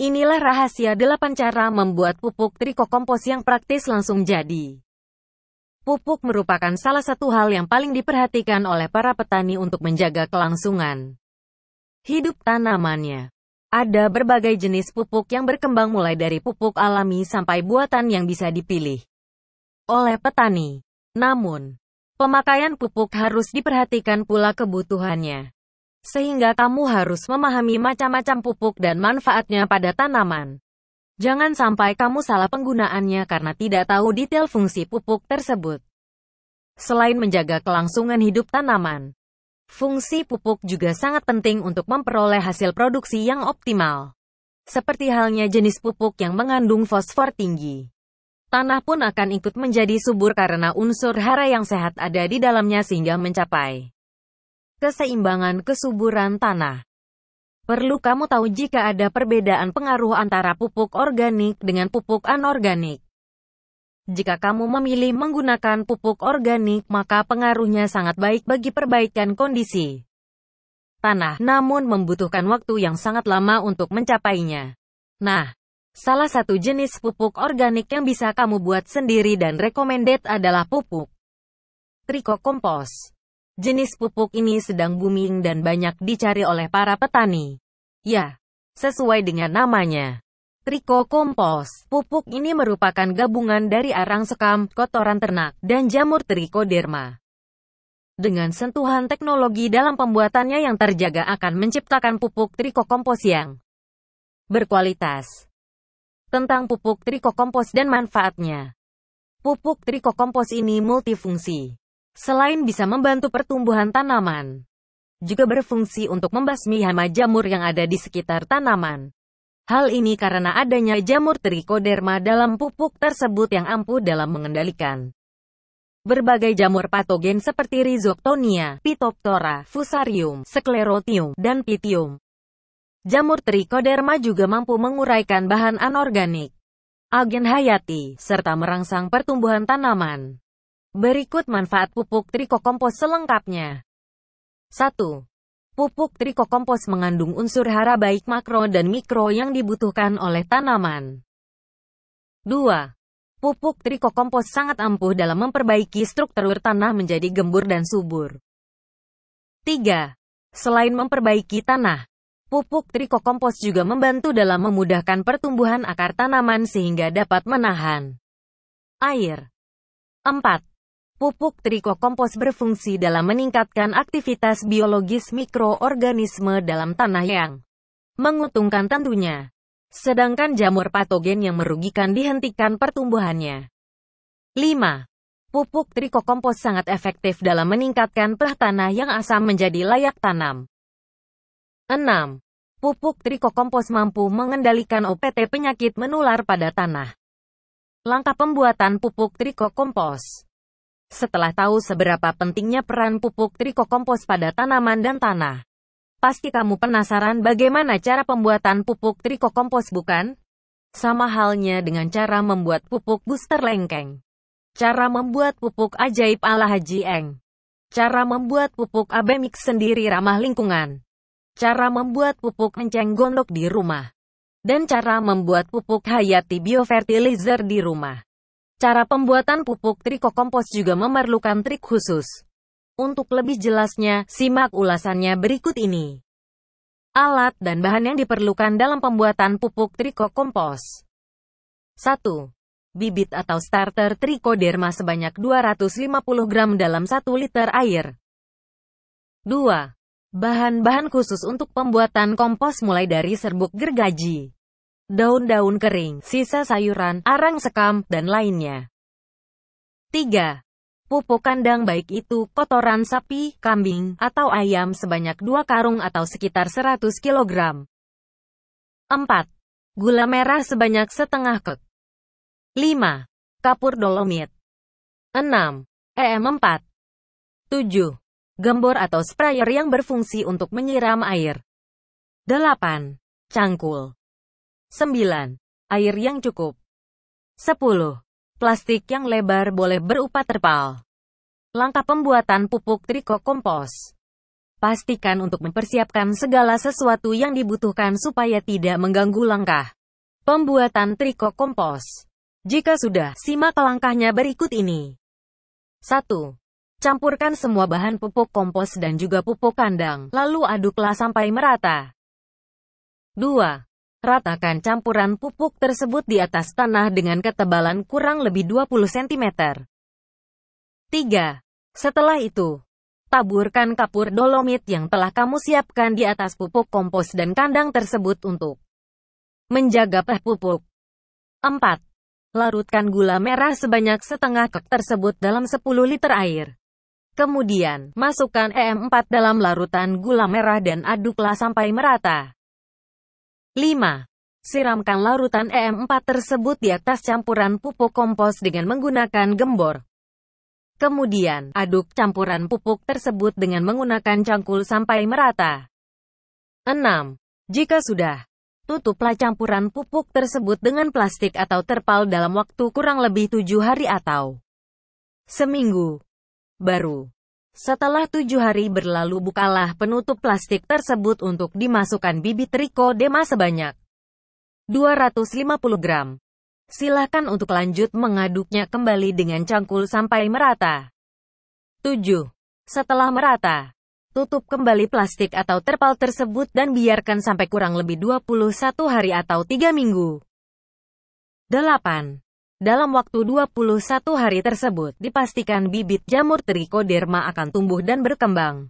Inilah rahasia 8 cara membuat pupuk trikokompos yang praktis langsung jadi. Pupuk merupakan salah satu hal yang paling diperhatikan oleh para petani untuk menjaga kelangsungan hidup tanamannya. Ada berbagai jenis pupuk yang berkembang mulai dari pupuk alami sampai buatan yang bisa dipilih oleh petani. Namun, pemakaian pupuk harus diperhatikan pula kebutuhannya. Sehingga kamu harus memahami macam-macam pupuk dan manfaatnya pada tanaman. Jangan sampai kamu salah penggunaannya karena tidak tahu detail fungsi pupuk tersebut. Selain menjaga kelangsungan hidup tanaman, fungsi pupuk juga sangat penting untuk memperoleh hasil produksi yang optimal. Seperti halnya jenis pupuk yang mengandung fosfor tinggi. Tanah pun akan ikut menjadi subur karena unsur hara yang sehat ada di dalamnya sehingga mencapai keseimbangan kesuburan tanah. Perlu kamu tahu jika ada perbedaan pengaruh antara pupuk organik dengan pupuk anorganik. Jika kamu memilih menggunakan pupuk organik, maka pengaruhnya sangat baik bagi perbaikan kondisi tanah, namun membutuhkan waktu yang sangat lama untuk mencapainya. Nah, salah satu jenis pupuk organik yang bisa kamu buat sendiri dan recommended adalah pupuk trikokompos. Jenis pupuk ini sedang booming dan banyak dicari oleh para petani. Ya, sesuai dengan namanya. Triko kompos, pupuk ini merupakan gabungan dari arang sekam, kotoran ternak, dan jamur Trichoderma. Dengan sentuhan teknologi dalam pembuatannya yang terjaga akan menciptakan pupuk trikokompos yang berkualitas. Tentang pupuk trikokompos dan manfaatnya. Pupuk trikokompos ini multifungsi. Selain bisa membantu pertumbuhan tanaman, juga berfungsi untuk membasmi hama jamur yang ada di sekitar tanaman. Hal ini karena adanya jamur trichoderma dalam pupuk tersebut yang ampuh dalam mengendalikan berbagai jamur patogen seperti Rhizoctonia, Phytophthora, Fusarium, Sclerotium, dan pitium. Jamur trichoderma juga mampu menguraikan bahan anorganik, agen hayati, serta merangsang pertumbuhan tanaman. Berikut manfaat pupuk trikokompos selengkapnya. 1. Pupuk trikokompos mengandung unsur hara baik makro dan mikro yang dibutuhkan oleh tanaman. 2. Pupuk trikokompos sangat ampuh dalam memperbaiki struktur tanah menjadi gembur dan subur. 3. Selain memperbaiki tanah, pupuk trikokompos juga membantu dalam memudahkan pertumbuhan akar tanaman sehingga dapat menahan air. 4. Pupuk trikokompos berfungsi dalam meningkatkan aktivitas biologis mikroorganisme dalam tanah yang menguntungkan tentunya. Sedangkan jamur patogen yang merugikan dihentikan pertumbuhannya. 5. Pupuk trikokompos sangat efektif dalam meningkatkan pH tanah yang asam menjadi layak tanam. 6. Pupuk trikokompos mampu mengendalikan OPT penyakit menular pada tanah. Langkah pembuatan pupuk trikokompos setelah tahu seberapa pentingnya peran pupuk trikokompos pada tanaman dan tanah, pasti kamu penasaran bagaimana cara pembuatan pupuk trikokompos bukan? Sama halnya dengan cara membuat pupuk booster lengkeng. Cara membuat pupuk ajaib ala Haji Eng. Cara membuat pupuk Abemix sendiri ramah lingkungan. Cara membuat pupuk enceng gondok di rumah. Dan cara membuat pupuk Hayati Biofertilizer di rumah. Cara pembuatan pupuk trikokompos juga memerlukan trik khusus. Untuk lebih jelasnya, simak ulasannya berikut ini. Alat dan bahan yang diperlukan dalam pembuatan pupuk trikokompos. 1. Bibit atau starter trikoderma sebanyak 250 gram dalam 1 liter air. 2. Bahan-bahan khusus untuk pembuatan kompos mulai dari serbuk gergaji, daun-daun kering, sisa sayuran, arang sekam, dan lainnya. 3. Pupuk kandang baik itu kotoran sapi, kambing, atau ayam sebanyak 2 karung atau sekitar 100 kg. 4. Gula merah sebanyak setengah kek. 5. Kapur dolomit. 6. EM4. 7. Gembor atau sprayer yang berfungsi untuk menyiram air. 8. Cangkul. 9. Air yang cukup. 10. Plastik yang lebar boleh berupa terpal. Langkah pembuatan pupuk triko kompos Pastikan untuk mempersiapkan segala sesuatu yang dibutuhkan supaya tidak mengganggu langkah pembuatan triko kompos Jika sudah, simak langkahnya berikut ini. 1. Campurkan semua bahan pupuk kompos dan juga pupuk kandang, lalu aduklah sampai merata. 2. Ratakan campuran pupuk tersebut di atas tanah dengan ketebalan kurang lebih 20 cm. 3. Setelah itu, taburkan kapur dolomit yang telah kamu siapkan di atas pupuk kompos dan kandang tersebut untuk menjaga peh pupuk. 4. Larutkan gula merah sebanyak setengah kek tersebut dalam 10 liter air. Kemudian, masukkan e EM4 dalam larutan gula merah dan aduklah sampai merata. 5. Siramkan larutan e EM4 tersebut di atas campuran pupuk kompos dengan menggunakan gembor. Kemudian, aduk campuran pupuk tersebut dengan menggunakan cangkul sampai merata. 6. Jika sudah, tutuplah campuran pupuk tersebut dengan plastik atau terpal dalam waktu kurang lebih tujuh hari atau seminggu. Baru, setelah tujuh hari berlalu bukalah penutup plastik tersebut untuk dimasukkan bibit trichodema sebanyak 250 gram. Silakan untuk lanjut mengaduknya kembali dengan cangkul sampai merata. 7. Setelah merata, tutup kembali plastik atau terpal tersebut dan biarkan sampai kurang lebih 21 hari atau 3 minggu. 8. Dalam waktu 21 hari tersebut, dipastikan bibit jamur trichoderma akan tumbuh dan berkembang.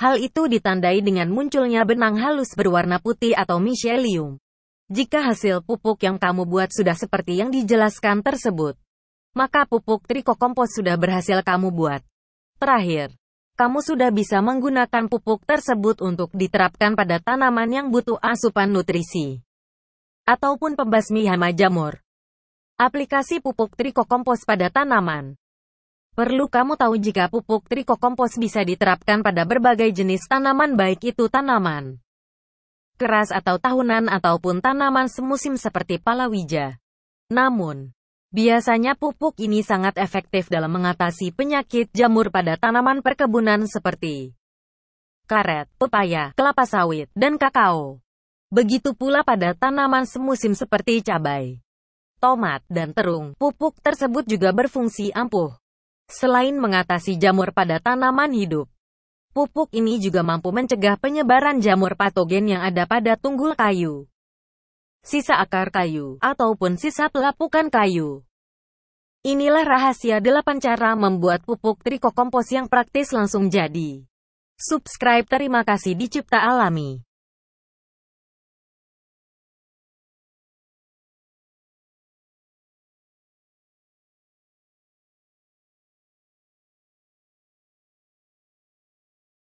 Hal itu ditandai dengan munculnya benang halus berwarna putih atau mycelium. Jika hasil pupuk yang kamu buat sudah seperti yang dijelaskan tersebut, maka pupuk trikokompos sudah berhasil kamu buat. Terakhir, kamu sudah bisa menggunakan pupuk tersebut untuk diterapkan pada tanaman yang butuh asupan nutrisi ataupun pembasmi hama jamur. Aplikasi pupuk trikokompos pada tanaman. Perlu kamu tahu jika pupuk trikokompos bisa diterapkan pada berbagai jenis tanaman baik itu tanaman keras atau tahunan ataupun tanaman semusim seperti palawija. Namun, biasanya pupuk ini sangat efektif dalam mengatasi penyakit jamur pada tanaman perkebunan seperti karet, pepaya, kelapa sawit, dan kakao. Begitu pula pada tanaman semusim seperti cabai tomat, dan terung. Pupuk tersebut juga berfungsi ampuh. Selain mengatasi jamur pada tanaman hidup, pupuk ini juga mampu mencegah penyebaran jamur patogen yang ada pada tunggul kayu, sisa akar kayu, ataupun sisa pelapukan kayu. Inilah rahasia delapan cara membuat pupuk trikokompos yang praktis langsung jadi. Subscribe terima kasih dicipta Alami.